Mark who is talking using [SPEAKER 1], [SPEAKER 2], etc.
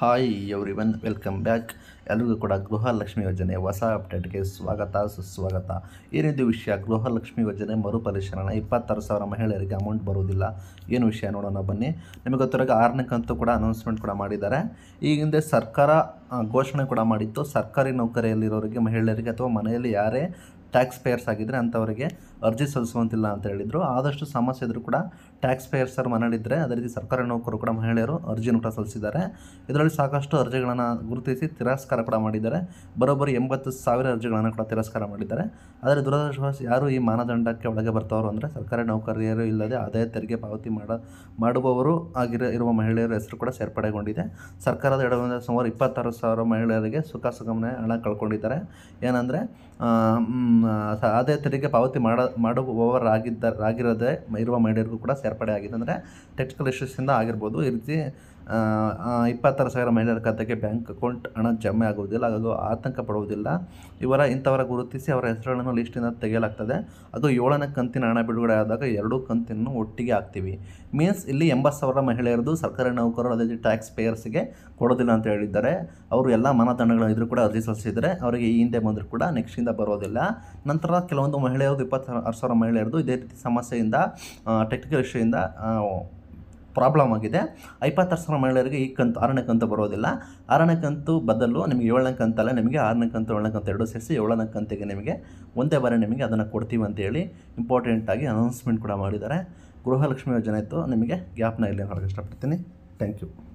[SPEAKER 1] hi everyone welcome back ಎಲ್ಲರಿಗೂ ಕೂಡ ಗೃಹಲಕ್ಷ್ಮಿ ಯೋಜನೆ ಹೊಸ ಅಪ್ಡೇಟ್ಗೆ ಸ್ವಾಗತ ಸುಸ್ವಾಗತ ಏನಿದು ವಿಷಯ ಗೃಹಲಕ್ಷ್ಮಿ ಯೋಜನೆ ಮರುಪರಿಶೀಲನೆ ಇಪ್ಪತ್ತಾರು ಸಾವಿರ ಮಹಿಳೆಯರಿಗೆ ಅಮೌಂಟ್ ಬರುವುದಿಲ್ಲ ಏನು ವಿಷಯ ನೋಡೋಣ ಬನ್ನಿ ನಿಮಗೆ ಗೊತ್ತಿರೋ ಆರನೇ ಕಂತು ಕೂಡ ಅನೌನ್ಸ್ಮೆಂಟ್ ಕೂಡ ಮಾಡಿದ್ದಾರೆ ಈ ಹಿಂದೆ ಸರ್ಕಾರ ಘೋಷಣೆ ಕೂಡ ಮಾಡಿತ್ತು ಸರ್ಕಾರಿ ನೌಕರಿಯಲ್ಲಿರೋರಿಗೆ ಮಹಿಳೆಯರಿಗೆ ಅಥವಾ ಮನೆಯಲ್ಲಿ ಯಾರೇ ಟ್ಯಾಕ್ಸ್ ಪೇಯರ್ಸ್ ಆಗಿದ್ದರೆ ಅಂಥವರಿಗೆ ಅರ್ಜಿ ಸಲ್ಲಿಸುವಂತಿಲ್ಲ ಅಂತ ಹೇಳಿದರು ಆದಷ್ಟು ಸಮಸ್ಯೆ ಇದ್ದರೂ ಕೂಡ ಟ್ಯಾಕ್ಸ್ ಪೇಯರ್ಸರ್ ಮನೇಲಿದ್ದರೆ ಅದೇ ರೀತಿ ಸರ್ಕಾರಿ ನೌಕರರು ಕೂಡ ಮಹಿಳೆಯರು ಅರ್ಜಿಯನ್ನು ಕೂಡ ಸಲ್ಲಿಸಿದ್ದಾರೆ ಇದರಲ್ಲಿ ಸಾಕಷ್ಟು ಅರ್ಜಿಗಳನ್ನು ಗುರುತಿಸಿ ತಿರಸ್ಕಾರ ಕೂಡ ಮಾಡಿದ್ದಾರೆ ಬರೋಬ್ಬರಿ ಎಂಬತ್ತು ಸಾವಿರ ಅರ್ಜಿಗಳನ್ನು ಕೂಡ ತಿರಸ್ಕಾರ ಮಾಡಿದ್ದಾರೆ ಆದರೆ ದುರದೃಷ್ಟವಾಸ ಯಾರು ಈ ಮಾನದಂಡಕ್ಕೆ ಒಳಗೆ ಬರ್ತವರು ಅಂದರೆ ಸರ್ಕಾರಿ ನೌಕರಿಯರು ಇಲ್ಲದೆ ಆದಾಯ ತೆರಿಗೆ ಪಾವತಿ ಮಾಡ ಮಾಡುವವರು ಆಗಿರೋ ಇರುವ ಮಹಿಳೆಯರ ಹೆಸರು ಕೂಡ ಸೇರ್ಪಡೆಗೊಂಡಿದೆ ಸರ್ಕಾರದ ಎಡವಿಂದ ಸುಮಾರು ಇಪ್ಪತ್ತಾರು ಸಾವಿರ ಮಹಿಳೆಯರಿಗೆ ಸುಖ ಸುಗಮನೆ ಹಣ ಕಳ್ಕೊಂಡಿದ್ದಾರೆ ಏನಂದರೆ ಆದಾಯ ತೆರಿಗೆ ಪಾವತಿ ಮಾಡ ಮಾಡುವವರಾಗಿದ್ದರಾಗಿರದೆ ಇರುವ ಮಹಿಳೆಯರಿಗೂ ಕೂಡ ಸೇರ್ಪಡೆ ಆಗಿದೆ ಅಂದರೆ ಟೆಕ್ನಿಕಲ್ ಇಶ್ಯೂಸಿಂದ ಆಗಿರ್ಬೋದು ಈ ರೀತಿ ಇಪ್ಪತ್ತಾರು ಸಾವಿರ ಮಹಿಳೆಯರ ಖಾತೆಗೆ ಬ್ಯಾಂಕ್ ಅಕೌಂಟ್ ಹಣ ಜಮೆ ಆಗುವುದಿಲ್ಲ ಹಾಗೂ ಆತಂಕ ಪಡುವುದಿಲ್ಲ ಇವರ ಇಂಥವರ ಗುರುತಿಸಿ ಅವರ ಹೆಸರುಗಳನ್ನು ಲಿಸ್ಟಿಂದ ತೆಗೆಯಲಾಗ್ತದೆ ಅದು ಏಳನೇ ಕಂತಿನ ಹಣ ಬಿಡುಗಡೆ ಆದಾಗ ಎರಡೂ ಕಂತಿನೂ ಒಟ್ಟಿಗೆ ಹಾಕ್ತೀವಿ ಮೀನ್ಸ್ ಇಲ್ಲಿ ಎಂಬತ್ತು ಸಾವಿರ ಮಹಿಳೆಯರದು ಸರ್ಕಾರಿ ನೌಕರರು ಅದೇ ಟ್ಯಾಕ್ಸ್ ಪೇಯರ್ಸ್ಗೆ ಕೊಡೋದಿಲ್ಲ ಅಂತ ಹೇಳಿದ್ದಾರೆ ಅವರು ಎಲ್ಲ ಮಾನದಂಡಗಳನ್ನು ಇದ್ರೂ ಕೂಡ ಅರ್ಜಿ ಸಲ್ಲಿಸಿದರೆ ಅವರಿಗೆ ಈ ಹಿಂದೆ ಬಂದರೂ ಕೂಡ ನೆಕ್ಸ್ಟಿಂದ ಬರೋದಿಲ್ಲ ನಂತರ ಕೆಲವೊಂದು ಮಹಿಳೆಯರು ಇಪ್ಪತ್ತು ಆರು ಸಾವಿರ ಮಹಿಳೆಯರದು ಇದೇ ರೀತಿ ಸಮಸ್ಯೆಯಿಂದ ಟೆಕ್ನಿಕಲ್ ಇಶ್ಯೂಯಿಂದ ಪ್ರಾಬ್ಲಮ್ ಆಗಿದೆ ಇಪ್ಪತ್ತಾರು ಸಾವಿರ ಮಹಿಳೆಯರಿಗೆ ಈ ಕಂತು ಆರನೇ ಕಂತು ಬರೋದಿಲ್ಲ ಆರನೇ ಕಂತು ಬದಲು ನಿಮಗೆ ಏಳನೇ ಕಂತಲ್ಲ ನಿಮಗೆ ಆರನೇ ಕಂತು ಏಳನೇ ಕಂತು ಎರಡು ಸೇರಿಸಿ ಏಳನೇ ಕಂತಿಗೆ ನಿಮಗೆ ಒಂದೇ ಬಾರಿ ನಿಮಗೆ ಅದನ್ನು ಕೊಡ್ತೀವಿ ಅಂತೇಳಿ ಇಂಪಾರ್ಟೆಂಟಾಗಿ ಅನೌನ್ಸ್ಮೆಂಟ್ ಕೂಡ ಮಾಡಿದ್ದಾರೆ ಗೃಹಲಕ್ಷ್ಮಿ ಯೋಜನೆ ಇತ್ತು ನಿಮಗೆ ಗ್ಯಾಪ್ನ ಇಲ್ಲಿ ಹೊರಗೆ ಇಷ್ಟಪಡ್ತೀನಿ ಥ್ಯಾಂಕ್ ಯು